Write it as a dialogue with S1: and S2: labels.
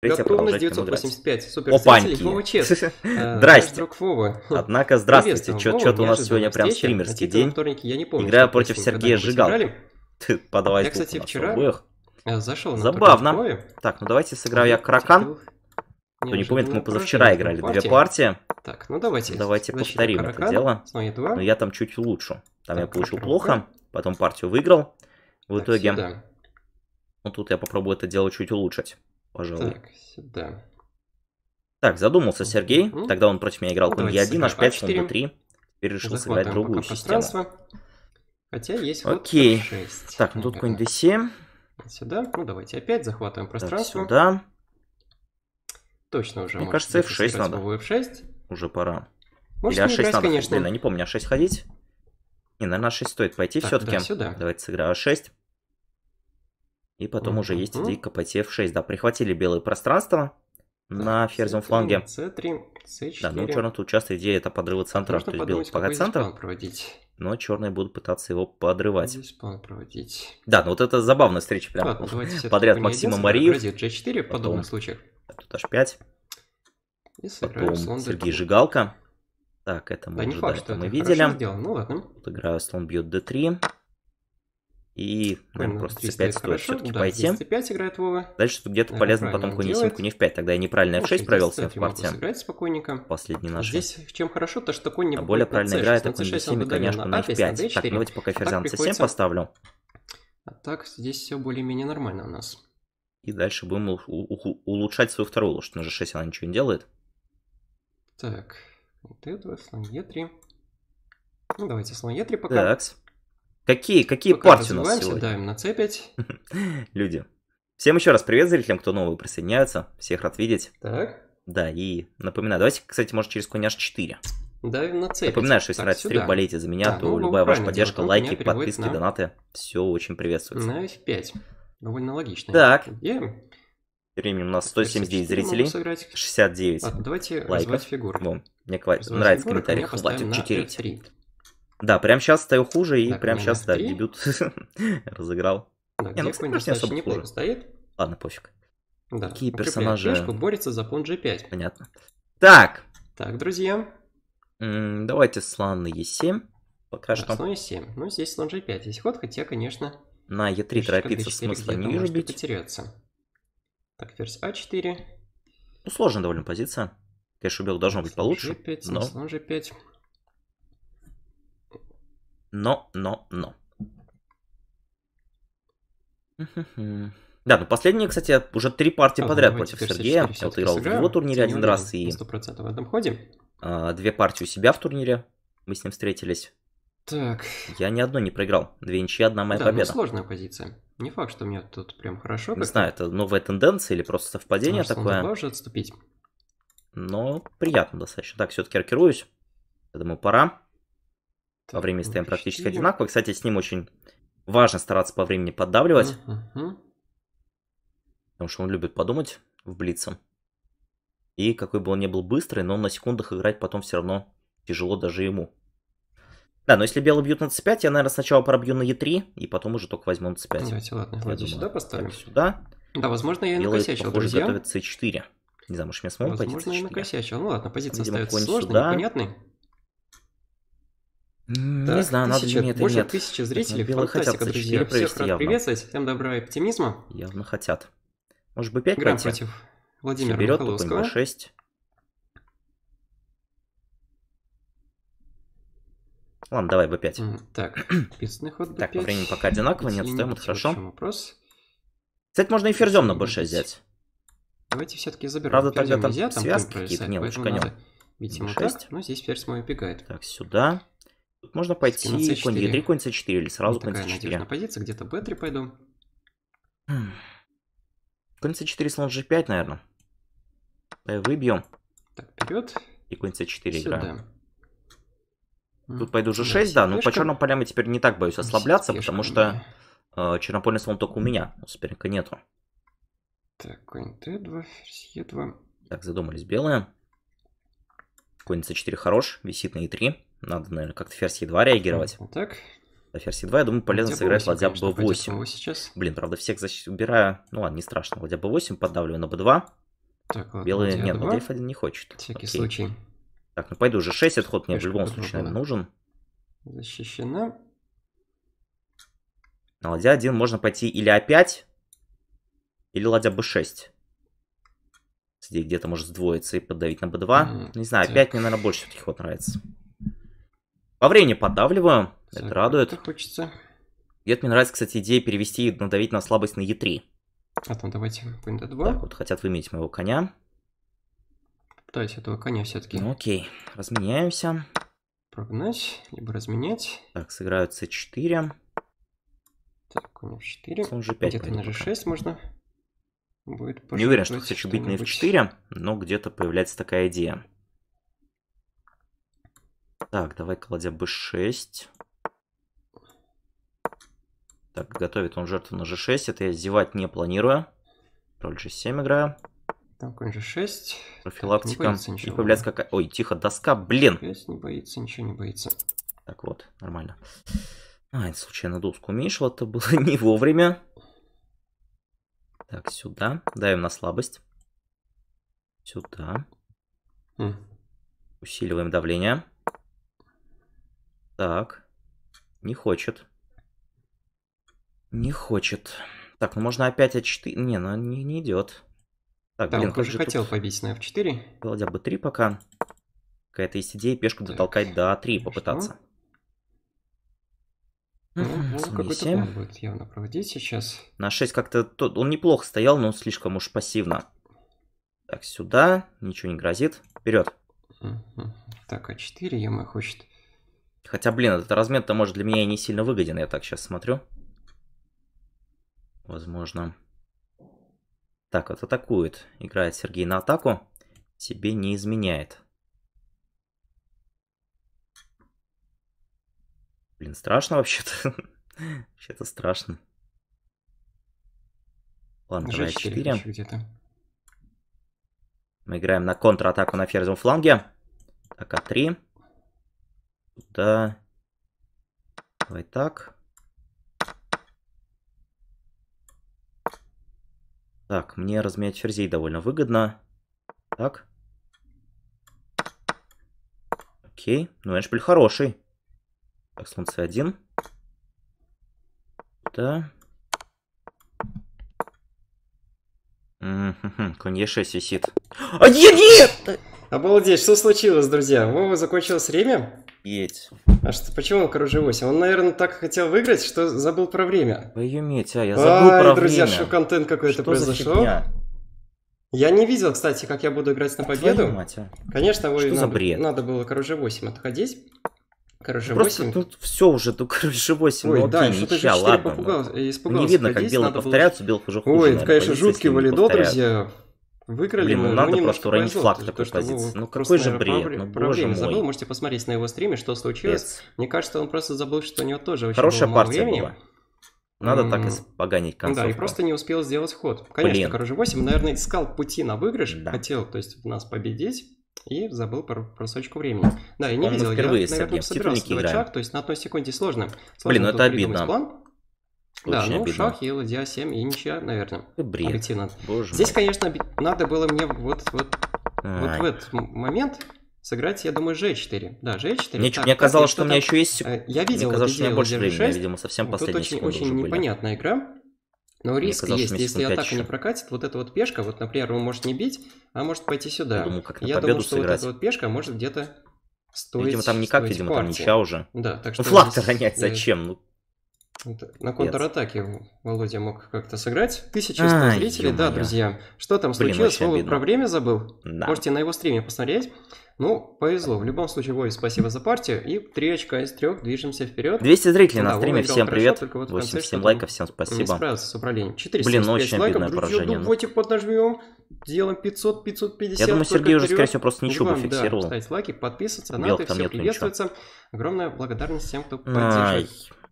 S1: Готовность 985. Супер. Опаньки. Вова Здрасте. А, Однако, здравствуйте. Что-то у нас сегодня прям стримерский день. Я не помню. Играю против Сергея Жигал. Ты подавай Я, кстати, вчера
S2: э, зашел на Забавно.
S1: Так, ну давайте сыграю я Кракан.
S2: Кто не помнит, мы позавчера играли две партии.
S1: Так, ну давайте. Давайте повторим это дело. Но я там чуть лучше. Там я получил плохо, потом партию выиграл. В итоге... Ну тут я попробую это дело чуть улучшить пожалуй. Так, сюда. Так, задумался Сергей. Угу. Тогда он против меня играл конь е 1 h5, конь b3. Теперь решил Захватываем сыграть другую систему.
S2: Хотя есть вот. Окей.
S1: 6 Так, ну тут конь d7.
S2: Сюда. Ну давайте опять захватываем пространство. Так, сюда. Точно уже. Мне кажется, f6 надо. f6.
S1: Уже пора. Может, Или а 6 играть, надо, конечно. Блин, я не помню, а 6 ходить? Не, наверное, а 6 стоит пойти все-таки. Да, сюда. Давайте сыграем а 6. И потом уже есть идейка копать f6. Да, прихватили белое пространство на ферзем фланге. c3, c4. Да, ну у тут часто идея это подрыва центра. Можно то есть белый пока центр. Но черные будут пытаться его подрывать. Здесь
S2: план проводить.
S1: Да, ну вот это забавная встреча прям да, подряд Максима Мариев. g4 в подобных случаях. Тут h5.
S2: И потом слон Сергей
S1: Жигалка. Так, это мы да, уже факт, да, это мы видели. Сделано. Ну ладно. Тут играю слон бьет d3. И, наверное, ну, просто c5 стоит все-таки да, пойти. 5 эм. играет Вова. Дальше тут где-то э, полезно потом конь e7, конь f5. Тогда я неправильно f6 провел себя эм. в партии. сыграть спокойненько. Последний наш.
S2: Здесь чем хорошо, то что конь не А более правильно играет конь e7 и коняшку на f5. А, так, ну давайте пока ферзян c7 поставлю. А так здесь все более-менее нормально у нас.
S1: И дальше будем улучшать свою вторую лошадь. На g6 она ничего не делает.
S2: Так, d2, слон e3. Ну, давайте слон e3 пока.
S1: Так. Какие, какие ну, Пока партии у нас сегодня? даем
S2: на C5.
S1: Люди. Всем еще раз привет зрителям, кто новый присоединяется. Всех рад видеть. Так. Да, и напоминаю, давайте, кстати, может, через конь H4.
S2: Давим на цель. Напоминаю, что если нравится стрим, болейте за меня, да, то ну, ну любая ваша поддержка, делать, ну, лайки, подписки, на...
S1: донаты, все очень приветствуется. На
S2: F5. Довольно логично. Так. Yeah.
S1: Времени у нас 179 зрителей, 69 а, давайте лайков. фигуру. Вон, мне нравится в комментариях, лайков 4. Да, прям сейчас стою хуже, и так, прям сейчас, ну, да, дебют разыграл. Да, не, ну, не особо хуже. стоит. Ладно, пофиг. Да. Какие персонажи...
S2: борется за фон G5.
S1: Понятно. Так. Так, друзья. давайте слон на E7. Пока что. Слон E7.
S2: Ну, здесь слон G5. Здесь ход, хотя, конечно...
S1: На E3 торопиться смысла не вижу
S2: бить. потеряться. Так, ферзь А4.
S1: Ну, сложная довольно позиция. Конечно, у белых должно быть получше. G5, но... слон G5 но, но, но. Да, ну последние, кстати, уже три партии а, подряд ну, против Сергея. Вот играл в его турнире один раз и... 100% в этом ходе. А, две партии у себя в турнире. Мы с ним встретились. Так. Я ни одной не проиграл. Две ничьи, одна моя да, ну, победа. Да, ну, сложная позиция.
S2: Не факт, что мне тут прям хорошо. Не
S1: знаю, это новая тенденция или просто совпадение Может, такое. Может, отступить. Но приятно достаточно. Так, все-таки аркируюсь. Я думаю, пора. По времени стоим практически одинаково. Кстати, с ним очень важно стараться по времени поддавливать. Uh-huh. Потому что он любит подумать в блице. И какой бы он ни был быстрый, но на секундах играть потом все равно тяжело даже ему. Да, но если белый бьют на c5, я, наверное, сначала пробью на e3, и потом уже только возьму на c5. Давайте, ладно, давайте думаю. сюда поставим. Так, сюда. Да, возможно, я и накосячил, друзья. готовит c4. Не знаю, может, мне самому возможно, пойти
S2: c4. Возможно, я накосячил. Ну ладно, позиция остается сложной, непонятной. Так,
S1: не знаю, тысяча, надо мне это больше нет. тысячи зрителей, так, хотят друзья. Всех рад явно. приветствовать,
S2: всем добра и оптимизма.
S1: Явно хотят. Может быть, 5 Грамм пойти? против
S2: Владимира Соберет, Михайловского. 6.
S1: Ладно, давай b5. Так, писанный ход b5. Так, по времени пока одинаково, нет, стоим, это хорошо. Вопрос. Кстати, можно и ферзем на b6 взять.
S2: Давайте все-таки заберем. Правда, тогда там, там связки какие-то, нет, лучше конем. Бить так, но здесь ферзь мой убегает. Так,
S1: сюда. Тут можно пойти конь Е3, конь С4 или сразу вот конь С4. надежная
S2: позиция, где-то Б3 пойду. Хм. Конь С4, слон G5, наверное. выбьем. Так, вперед.
S1: И конь С4 играем. Тут пойду G6, да, да. но по черным полям я теперь не так боюсь ослабляться, потому что э, чернопольный слон только у меня, у соперника нету. Так, конь
S2: Т2, ферзь Е2.
S1: Так, задумались белые. Конь c4 хорош, висит на e3. Надо, наверное, как-то ферзь Е2 реагировать. Вот так. На ферзь Е2, я думаю, полезно Где сыграть ладья Б8. Блин, правда, всех защ... убираю. Ну ладно, не страшно. Ладья Б8, поддавливаю на Б2.
S2: Так, ладно, Белый, нет, ладья ну F1 не хочет. Всякий Окей. случай.
S1: Так, ну пойду уже 6 отход мне в любом случае, наверное, нужен.
S2: Защищена.
S1: На ладья 1 можно пойти или А5, или ладья b6. Где-то может сдвоиться и поддавить на b2. Mm, не знаю, так. 5 мне, наверное, больше все-таки ход нравится. По времени поддавливаю, Сам это радует. Это хочется. где мне нравится, кстати, идея перевести и надавить на слабость на Е3.
S2: А там давайте конь d2. Так,
S1: вот хотят выменить моего коня. Попытаюсь этого коня все-таки. Ну, окей, разменяемся. Прогнать, либо разменять. Так, сыграют c4.
S2: Так, конь f4. Слон же 5 Где-то на g6 можно. Будет Не уверен,
S1: что хочу бить на f4, но где-то появляется такая идея. Так, давай кладя b6. Так, готовит он жертву на g6. Это я зевать не планирую. Роль g7 играю.
S2: Там конь g6. Профилактика. Так, не, появляется
S1: какая... Ой, тихо, доска, блин. Не боится,
S2: ничего не боится.
S1: Так вот, нормально. А, это случайно доску уменьшил, это было не вовремя. Так, сюда. Давим на слабость. Сюда. Хм. Усиливаем давление. Так. Не хочет. Не хочет. Так, ну можно опять А4. Не, ну не, не идет. Так, да, блин, он уже тут... хотел побить на F4. Кладя бы 3 пока. Какая-то есть идея пешку так. дотолкать до 3 попытаться.
S2: Ну, ну какой-то план будет явно проводить сейчас.
S1: На 6 как-то... Он неплохо стоял, но слишком уж пассивно. Так, сюда. Ничего не грозит. Вперед.
S2: Так, А4, яма хочет...
S1: Хотя, блин, этот размен-то, может, для меня и не сильно выгоден. Я так сейчас смотрю. Возможно. Так, вот атакует. Играет Сергей на атаку. себе не изменяет. Блин, страшно вообще-то. вообще-то страшно. Ладно, давай 4. Мы играем на контратаку на ферзевом фланге. Так, А3. Да. Давай так. Так, мне размять ферзей довольно выгодно. Так. Окей. Ну, Эшпиль хороший. Так, слон c1. Да. Конь e6 висит. А нет,
S2: нет! Обалдеть, что случилось, друзья? Вова закончилось время? Петь. А что, почему он кружилось? Он, наверное, так хотел выиграть, что забыл про время.
S1: Вы юметь, а я забыл Ай, про друзья, время. что
S2: контент какой-то произошел. Я не видел, кстати, как я буду играть на а победу. Мать, а. Конечно, вы что надо, за бред? надо было короче 8 отходить. Короче, Просто 8. тут
S1: все уже, тут короче 8. Ой, ну, да, что-то еще 4 ладно, попугал, э, испугался. Не видно, ходить, как белые повторяются, было... белых уже хуже. Ой, наверное, это, конечно, жуткий валидо, друзья.
S2: Выиграли Блин, ну мы, ну надо просто уронить флаг такой то, позиции. Ну какой же бред, проблем, ну боже мой. забыл, можете посмотреть на его стриме, что случилось. Пец. Мне кажется, он просто забыл, что у него тоже очень Хорошая было партия времени. была. Надо mm. так испоганить концовку. Да, и просто не успел сделать ход. Конечно, Блин. король 8 наверное, искал пути на выигрыш, да. хотел, то есть, нас победить, и забыл про просрочку времени. Да, я не он видел, впервые я, наверное, собирался играет. два то есть на одной секунде сложно. сложно Блин, ну это обидно. План. Да, ну, обидно. шахи, ладья 7 и ничья, наверное. Ну, бред. Объективно. Боже Здесь, мой. конечно, надо было мне вот, вот, вот в этот момент сыграть, я думаю, g4. Да, g4. Мне, так, э, мне казалось, что, у меня еще есть... Я видел, мне казалось, что у меня больше времени, видимо, совсем вот последние Тут очень, очень непонятная были. игра. Но риск казалось, есть, если атака еще. не прокатит, вот эта вот пешка, вот, например, он может не бить, а может пойти сюда. Я думаю, как я думал что сыграть. вот эта вот пешка может где-то стоить Видимо, там никак, видимо, там ничья уже. Да, так ну, что... А э, ну, флаг-то здесь... зачем? Ну, на контратаке Володя мог как-то сыграть. Тысяча зрителей, да, друзья. Что там случилось? Вова про время забыл? Да. Можете на его стриме посмотреть. Ну, повезло. В любом случае, Вове спасибо за партию. И три очка из трех движемся вперед. 200 зрителей да, на стриме, всем хорошо, привет. Только вот 87 лайков, всем спасибо. Не справился с управлением. 400 Блин, ну, очень лайков. обидное Друзья, поражение. Давайте поднажмем, сделаем 500, 550. Я думаю, Сергей уже, скорее всего, просто ничего бы фиксировал. Да, ставить лайки, подписываться, это все приветствуется. Ничего. Огромная благодарность всем, кто поддерживает. Ай.